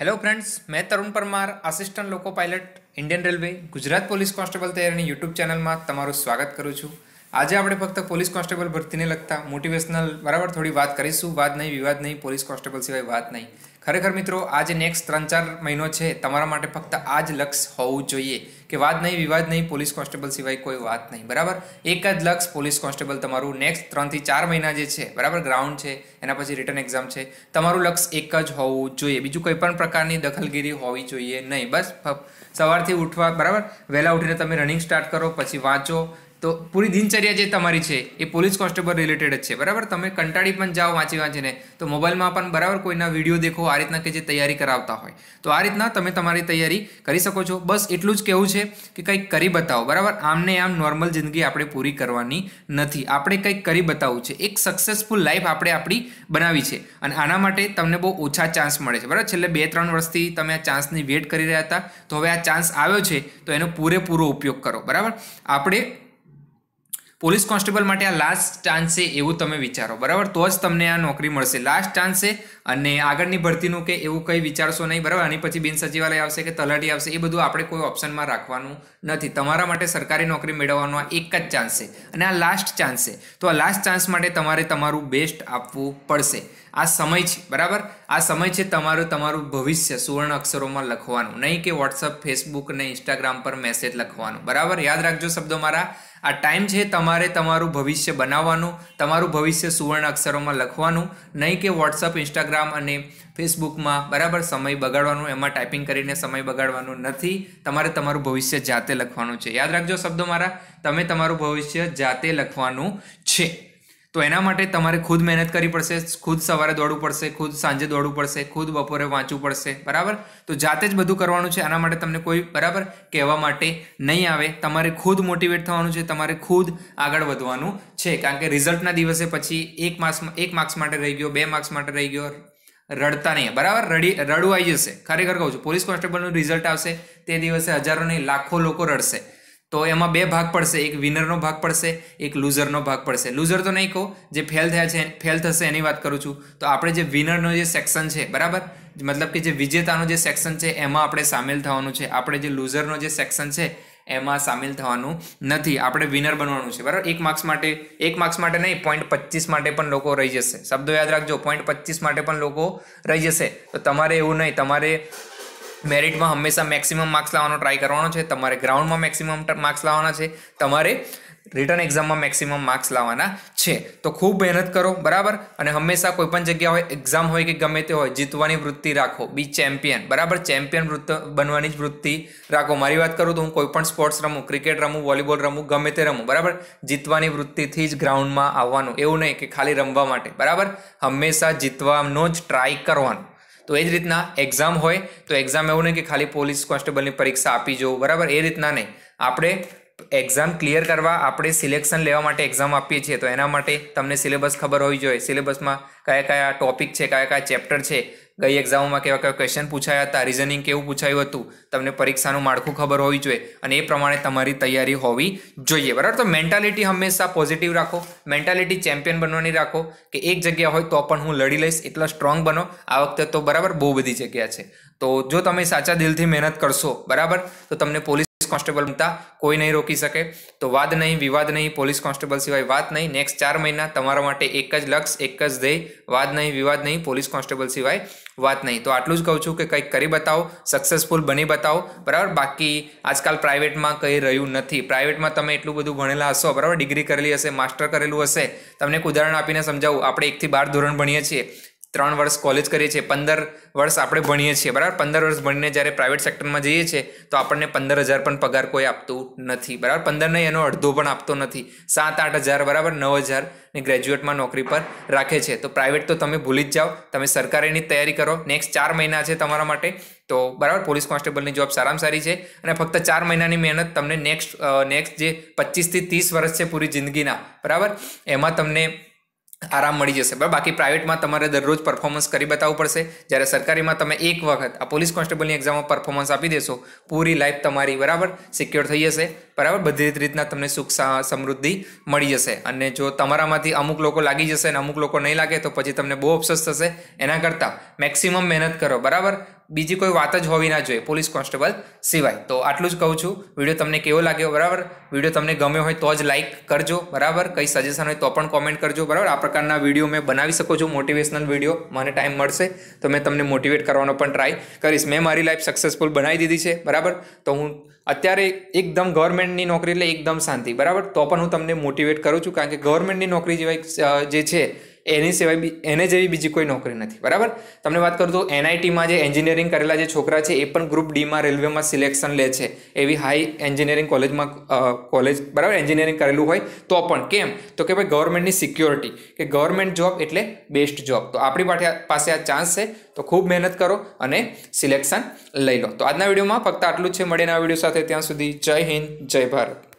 hello friends મેં Tarun Parmar assistant loco pilot Indian railway Gujarat police constable તૈયારની YouTube ચેનલમાં તમારું સ્વાગત કરું છું આજે આપણે ફક્ત પોલીસ કોન્સ્ટેબલ ભરતીને લગતા મોટિવેશનલ બરાબર થોડી વાત કરીશું વાત નહીં વિવાદ નહીં પોલીસ કોન્સ્ટેબલ સિવાય વાત નહીં ખરેખર મિત્રો આજે નેક્સ્ટ ત્રણ ચાર મહિનો છે તમારા માટે ફક્ત આ જ લક્ષ્ય હોવું જોઈએ કે વાત નહીં વિવાદ નહીં પોલીસ કોન્સ્ટેબલ સિવાય કોઈ વાત નહીં બરાબર એક જ લક્ષ પોલીસ કોન્સ્ટેબલ તમારું નેક્સ્ટ ત્રણથી ચાર મહિના જે છે બરાબર ગ્રાઉન્ડ છે એના પછી રિટર્ન એક્ઝામ છે તમારું લક્ષ એક જ હોવું જોઈએ બીજું કોઈ પણ પ્રકારની દખલગીરી હોવી જોઈએ નહીં બસ સવારથી ઉઠવા બરાબર વહેલા ઉઠીને તમે રનિંગ સ્ટાર્ટ કરો પછી વાંચો તો પૂરી દિનચર્યા જે તમારી છે એ પોલીસ કોન્સ્ટેબલ રિલેટેડ જ છે બરાબર તમે કંટાળી પણ જાઓ વાંચી વાંચીને તો મોબાઈલમાં પણ બરાબર કોઈના વિડીયો દેખો આ રીતના કે જે તૈયારી કરાવતા હોય તો આ રીતના તમે તમારી તૈયારી કરી શકો છો બસ એટલું જ કહેવું છે કે કંઈક કરી બતાવો બરાબર આમને આમ નોર્મલ જિંદગી આપણે પૂરી કરવાની નથી આપણે કંઈક કરી બતાવવું છે એક સક્સેસફુલ લાઈફ આપણે આપણી બનાવી છે અને આના માટે તમને બહુ ઓછા ચાન્સ મળે છે બરાબર છેલ્લે બે ત્રણ વર્ષથી તમે આ ચાન્સની વેટ કરી રહ્યા હતા તો હવે આ ચાન્સ આવ્યો છે તો એનો પૂરેપૂરો ઉપયોગ કરો બરાબર આપણે પોલીસ કોન્સ્ટેબલ માટે આ લાસ્ટ ચાન્સ છે એવું તમે વિચારો બરાબર તો જ તમને આ નોકરી મળશે લાસ્ટ ચાન્સ છે અને આગળની ભરતીનું કે એવું કંઈ વિચારશો નહીં બરાબર અને પછી બિન સચિવાલય આવશે કે તલાટી આવશે એ બધું આપણે કોઈ ઓપ્શનમાં રાખવાનું નથી તમારા માટે સરકારી નોકરી મેળવવાનો આ એક જ ચાન્સ છે અને આ લાસ્ટ ચાન્સ છે તો આ લાસ્ટ ચાન્સ માટે તમારે તમારું બેસ્ટ આપવું પડશે આ સમય છે બરાબર આ સમય છે તમારું તમારું ભવિષ્ય સુવર્ણ અક્ષરોમાં લખવાનું નહીં કે વોટ્સઅપ ફેસબુક અને ઇન્સ્ટાગ્રામ પર મેસેજ લખવાનું બરાબર યાદ રાખજો શબ્દો મારા આ ટાઈમ છે તમારે તમારું ભવિષ્ય બનાવવાનું તમારું ભવિષ્ય સુવર્ણ અક્ષરોમાં લખવાનું નહીં કે વોટ્સઅપ ઇન્સ્ટાગ્રામ અને ફેસબુકમાં બરાબર સમય બગાડવાનું એમાં ટાઈપિંગ કરીને સમય બગાડવાનું નથી તમારે તમારું ભવિષ્ય જાતે લખવાનું છે યાદ રાખજો શબ્દો મારા તમે તમારું ભવિષ્ય જાતે લખવાનું છે તો એના માટે તમારે ખુદ મહેનત કરવી પડશે ખુદ સવારે દોડવું પડશે ખુદ સાંજે દોડવું પડશે ખુદ બપોરે વાંચવું પડશે બરાબર તો જાતે જ બધું કરવાનું છે આના માટે તમને કોઈ બરાબર કહેવા માટે નહીં આવે તમારે ખુદ મોટિવેટ થવાનું છે તમારે ખુદ આગળ વધવાનું છે કારણ કે રિઝલ્ટના દિવસે પછી એક માર્ક્સ એક માર્ક્સ માટે રહી ગયો બે માર્ક્સ માટે રહી ગયો રડતા નહીં બરાબર રડી રડવું આવી જશે ખરેખર કહું છું પોલીસ કોન્સ્ટેબલનું રિઝલ્ટ આવશે તે દિવસે હજારો નહીં લાખો લોકો રડશે તો એમાં બે ભાગ પડશે એક વિનરનો ભાગ પડશે એક લૂઝરનો ભાગ પડશે લૂઝર તો નહીં કહો જે ફેલ થયા છે ફેલ થશે એની વાત કરું છું તો આપણે જે વિનરનો જે સેક્શન છે બરાબર મતલબ કે જે વિજેતાનો જે સેક્શન છે એમાં આપણે સામેલ થવાનું છે આપણે જે લૂઝરનો જે સેક્શન છે એમાં સામેલ થવાનું નથી આપણે વિનર બનવાનું છે બરાબર એક માર્ક્સ માટે એક માર્ક્સ માટે નહીં પોઈન્ટ પચીસ માટે પણ લોકો રહી જશે શબ્દો યાદ રાખજો પોઈન્ટ પચીસ માટે પણ લોકો રહી જશે તો તમારે એવું નહીં તમારે મેરિટમાં હંમેશા મેક્સિમમ માર્ક્સ લાવવાનો ટ્રાય કરવાનો છે તમારે ગ્રાઉન્ડમાં મેક્સિમમ માર્ક્સ લાવવાના છે તમારે રિટર્ન એક્ઝામમાં મેક્સિમમ માર્ક્સ લાવવાના છે તો ખૂબ મહેનત કરો બરાબર અને હંમેશા કોઈ પણ જગ્યા હોય એક્ઝામ હોય કે ગમે તે હોય જીતવાની વૃત્તિ રાખો બી ચેમ્પિયન બરાબર ચેમ્પિયન વૃત્ત બનવાની જ વૃત્તિ રાખો મારી વાત કરું તો હું કોઈ પણ સ્પોર્ટ્સ રમું ક્રિકેટ રમું વોલીબોલ રમું ગમે તે રમું બરાબર જીતવાની વૃત્તિથી જ ગ્રાઉન્ડમાં આવવાનું એવું નહીં કે ખાલી રમવા માટે બરાબર હંમેશા જીતવાનો જ ટ્રાય કરવાનો તો એ જ રીતના એક્ઝામ હોય તો એક્ઝામ એવું નહીં કે ખાલી પોલીસ કોન્સ્ટેબલની પરીક્ષા આપી જવું બરાબર એ રીતના નહીં આપણે એક્ઝામ ક્લિયર કરવા આપણે સિલેક્શન લેવા માટે એક્ઝામ આપીએ છીએ તો એના માટે તમને સિલેબસ ખબર હોવી જોઈએ સિલેબસમાં કયા કયા ટોપિક છે કયા કયા ચેપ્ટર છે ગઈ એક્ઝામમાં કેવા કેવા ક્વેશ્ચન પૂછાયા હતા રિઝનિંગ કેવું પૂછાયું હતું તમને પરીક્ષાનું માળખું ખબર હોવી જોઈએ અને એ પ્રમાણે તમારી તૈયારી હોવી જોઈએ બરાબર તો મેન્ટાલિટી હંમેશા પોઝિટિવ રાખો મેન્ટાલિટી ચેમ્પિયન બનવાની રાખો કે એક જગ્યા હોય તો પણ હું લડી લઈશ એટલા સ્ટ્રોંગ બનો આ વખતે તો બરાબર બહુ બધી જગ્યા છે તો જો તમે સાચા દિલથી મહેનત કરશો બરાબર તો તમને પોલીસ કોન્સ્ટેબલ બનતા કોઈ નહીં રોકી શકે તો વાદ નહીં વિવાદ નહીં પોલીસ કોન્સ્ટેબલ સિવાય વાત નહીં નેક્સ્ટ ચાર મહિના તમારા માટે એક જ લક્ષ એક જ ધ્યેય વાદ નહીં વિવાદ નહીં પોલીસ કોન્સ્ટેબલ સિવાય વાત નહીં તો આટલું જ કહું છું કે કંઈક કરી બતાવો સક્સેસફુલ બની બતાવો બરાબર બાકી આજકાલ પ્રાઇવેટમાં કંઈ રહ્યું નથી પ્રાઇવેટમાં તમે એટલું બધું ભણેલા હશો બરાબર ડિગ્રી કરેલી હશે માસ્ટર કરેલું હશે તમને એક ઉદાહરણ આપીને સમજાવું આપણે એકથી બાર ધોરણ ભણીએ છીએ ત્રણ વર્ષ કોલેજ કરીએ છીએ પંદર વર્ષ આપણે ભણીએ છીએ બરાબર પંદર વર્ષ ભણીને જ્યારે પ્રાઇવેટ સેક્ટરમાં જઈએ છીએ તો આપણને પંદર હજાર પણ પગાર કોઈ આપતું નથી બરાબર પંદર નહીં એનો અડધો પણ આપતો નથી સાત આઠ હજાર બરાબર નવ હજાર ને ગ્રેજ્યુએટમાં નોકરી પર રાખે છે તો પ્રાઇવેટ તો તમે ભૂલી જ જાઓ તમે સરકારીની તૈયારી કરો નેક્સ્ટ ચાર મહિના છે તમારા માટે તો બરાબર પોલીસ કોન્સ્ટેબલની જોબ સારામાં સારી છે અને ફક્ત ચાર મહિનાની મહેનત તમને નેક્સ્ટ નેક્સ્ટ જે પચીસથી ત્રીસ વર્ષ છે પૂરી જિંદગીના બરાબર એમાં તમને આરામ મળી જશે બરાબર બાકી પ્રાઇવેટમાં તમારે દરરોજ પરફોર્મન્સ કરી બતાવવું પડશે જ્યારે સરકારીમાં તમે એક વખત આ પોલીસ કોન્સ્ટેબલની એક્ઝામમાં પરફોર્મન્સ આપી દેશો પૂરી લાઈફ તમારી બરાબર સિક્યોર થઈ જશે બરાબર બધી રીતના તમને સુખ સમૃદ્ધિ મળી જશે અને જો તમારામાંથી અમુક લોકો લાગી જશે અને અમુક લોકો નહીં લાગે તો પછી તમને બહુ અફસોસ થશે એના કરતાં મેક્સિમમ મહેનત કરો બરાબર બીજી કોઈ વાત જ હોવી ના જોઈએ પોલીસ કોન્સ્ટેબલ સિવાય તો આટલું જ કહું છું વિડીયો તમને કેવો લાગ્યો બરાબર વિડીયો તમને ગમ્યો હોય તો જ લાઇક કરજો બરાબર કંઈ સજેશન હોય તો પણ કોમેન્ટ કરજો બરાબર આ પ્રકારના વિડીયો મેં બનાવી શકું છું મોટિવેશનલ વિડીયો મને ટાઈમ મળશે તો મેં તમને મોટિવેટ કરવાનો પણ ટ્રાય કરીશ મેં મારી લાઈફ સક્સેસફુલ બનાવી દીધી છે બરાબર તો હું અત્યારે એકદમ ગવર્મેન્ટ ગવર્મેન્ટની નોકરી એટલે એકદમ શાંતિ બરાબર તો પણ હું તમને મોટિવેટ કરું છું કારણ કે ગવર્મેન્ટની નોકરી જેવા જે છે એની સિવાય એને જેવી બીજી કોઈ નોકરી નથી બરાબર તમને વાત કરું તો એનઆઈટીમાં જે એન્જિનિયરિંગ કરેલા જે છોકરા છે એ પણ ગ્રુપ ડીમાં રેલવેમાં સિલેક્શન લે છે એવી હાઈ એન્જિનિયરિંગ કોલેજમાં કોલેજ બરાબર એન્જિનિયરિંગ કરેલું હોય તો પણ કેમ તો કે ભાઈ ગવર્મેન્ટની સિક્યોરિટી કે ગવર્મેન્ટ જોબ એટલે બેસ્ટ જોબ તો આપણી પાસે આ ચાન્સ છે તો ખૂબ મહેનત કરો અને સિલેક્શન લઈ લો તો આજના વિડીયોમાં ફક્ત આટલું જ છે મળીને આ વિડીયો સાથે ત્યાં સુધી જય હિન્દ જય ભારત